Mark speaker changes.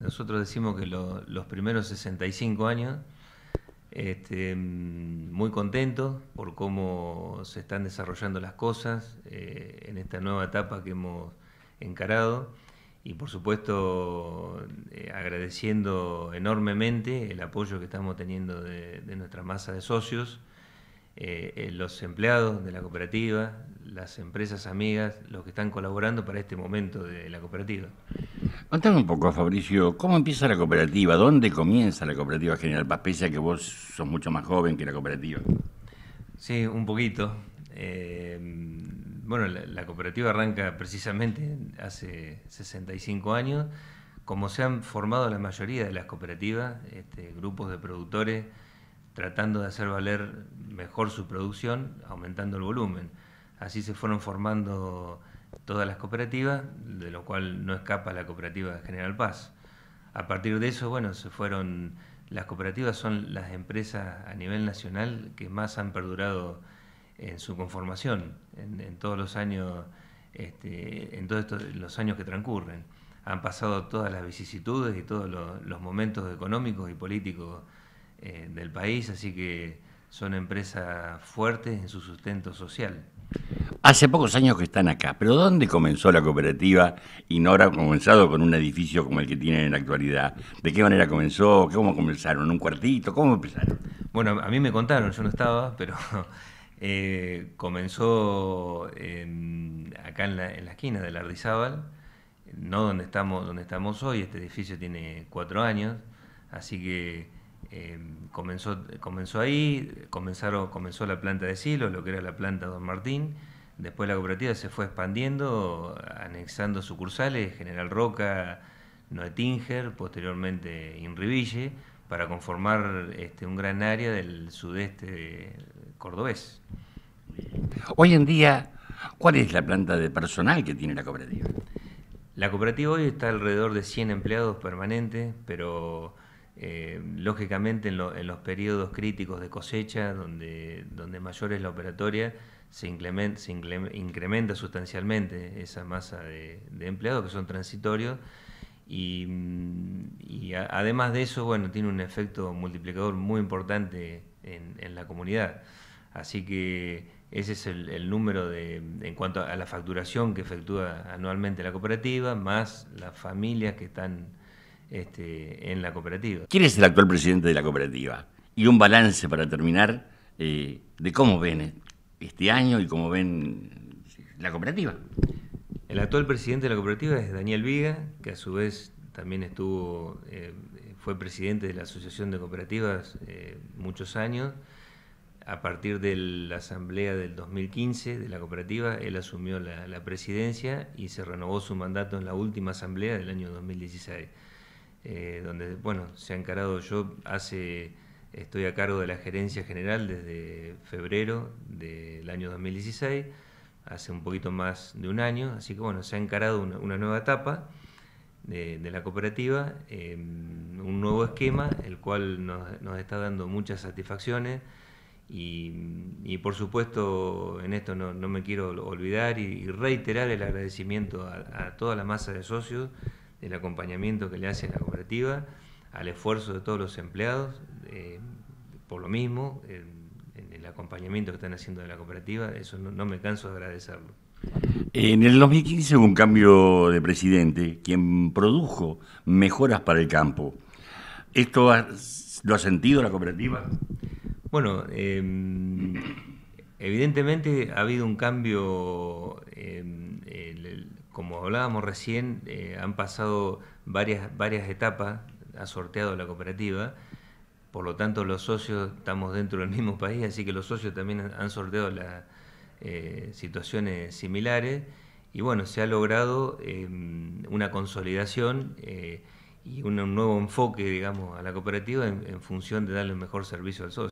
Speaker 1: Nosotros decimos que los primeros 65 años, este, muy contentos por cómo se están desarrollando las cosas eh, en esta nueva etapa que hemos encarado y por supuesto eh, agradeciendo enormemente el apoyo que estamos teniendo de, nuestra masa de socios, eh, los empleados de la cooperativa, las empresas amigas, los que están colaborando para este momento de la cooperativa.
Speaker 2: Contame un poco, Fabricio, ¿cómo empieza la cooperativa? ¿Dónde comienza la cooperativa General Paz? Pese a que vos sos mucho más joven que la cooperativa.
Speaker 1: Sí, un poquito. Eh, bueno, la, cooperativa arranca precisamente hace 65 años. Como se han formado la mayoría de las cooperativas, este, grupos de productores tratando de hacer valer mejor su producción, aumentando el volumen. Así se fueron formando todas las cooperativas, de lo cual no escapa la cooperativa General Paz. A partir de eso, bueno, se fueron, las cooperativas son las empresas a nivel nacional que más han perdurado en su conformación, en, todos los años, este, en todos los años que transcurren. Han pasado todas las vicisitudes y todos los, momentos económicos y políticos eh, del país, así que son empresas fuertes en su sustento social.
Speaker 2: Hace pocos años que están acá, pero ¿dónde comenzó la cooperativa y no habrá comenzado con un edificio como el que tienen en la actualidad? ¿De qué manera comenzó? ¿Cómo comenzaron? ¿Un cuartito? ¿Cómo empezaron? Bueno, a mí me
Speaker 1: contaron, yo no estaba, pero eh, comenzó em, acá en la, esquina de la Ardizábal, no donde estamos, donde estamos hoy, este edificio tiene cuatro años, así que... Em, comenzó, ahí, comenzaron, comenzó la planta de silos, lo que era la planta Don Martín, Después la cooperativa se fue expandiendo, anexando sucursales, General Roca, Noetinger, posteriormente Inriville, para conformar este, un gran área del sudeste cordobés.
Speaker 2: Hoy en día, ¿cuál es la planta de personal que tiene la cooperativa?
Speaker 1: La cooperativa hoy está alrededor de 100 empleados permanentes, pero eh, lógicamente en, los periodos críticos de cosecha, donde, donde mayor es la operatoria, se incrementa, sustancialmente esa masa de, empleados que son transitorios. Y, además de eso, bueno, tiene un efecto multiplicador muy importante en, la comunidad. Así que ese es el, número de, en cuanto a la facturación que efectúa anualmente la cooperativa, más las familias que están este, en la cooperativa.
Speaker 2: ¿Quién es el actual presidente de la cooperativa? Y un balance para terminar eh, de cómo ven este año y como ven la cooperativa.
Speaker 1: El actual presidente de la cooperativa es Daniel Viga, que a su vez también estuvo, eh, fue presidente de la Asociación de Cooperativas eh, muchos años. A partir de la asamblea del 2015 de la cooperativa, él asumió la, presidencia y se renovó su mandato en la última asamblea del año 2016, eh, donde, bueno, se ha encarado yo hace Estoy a cargo de la gerencia general desde febrero del año 2016, hace un poquito más de un año, así que bueno, se ha encarado una, nueva etapa de, la cooperativa, em, un nuevo esquema, el cual nos, está dando muchas satisfacciones y, por supuesto en esto no, me quiero olvidar y, reiterar el agradecimiento a, toda la masa de socios, del acompañamiento que le hace a la cooperativa, al esfuerzo de todos los empleados eh, por lo mismo, en, el acompañamiento que están haciendo de la cooperativa, eso no, me canso de agradecerlo.
Speaker 2: En el 2015 hubo un cambio de presidente, quien produjo mejoras para el campo. ¿Esto lo ha sentido la cooperativa?
Speaker 1: Bueno, em, evidentemente ha habido un cambio, em, como hablábamos recién, eh, han pasado varias, varias etapas, ha sorteado la cooperativa. Por lo tanto, los socios estamos dentro del mismo país, así que los socios también han sorteado las eh, situaciones similares. Y bueno, se ha logrado em, una consolidación eh, y un, nuevo enfoque, digamos, a la cooperativa en, en función de darle un mejor servicio al socio.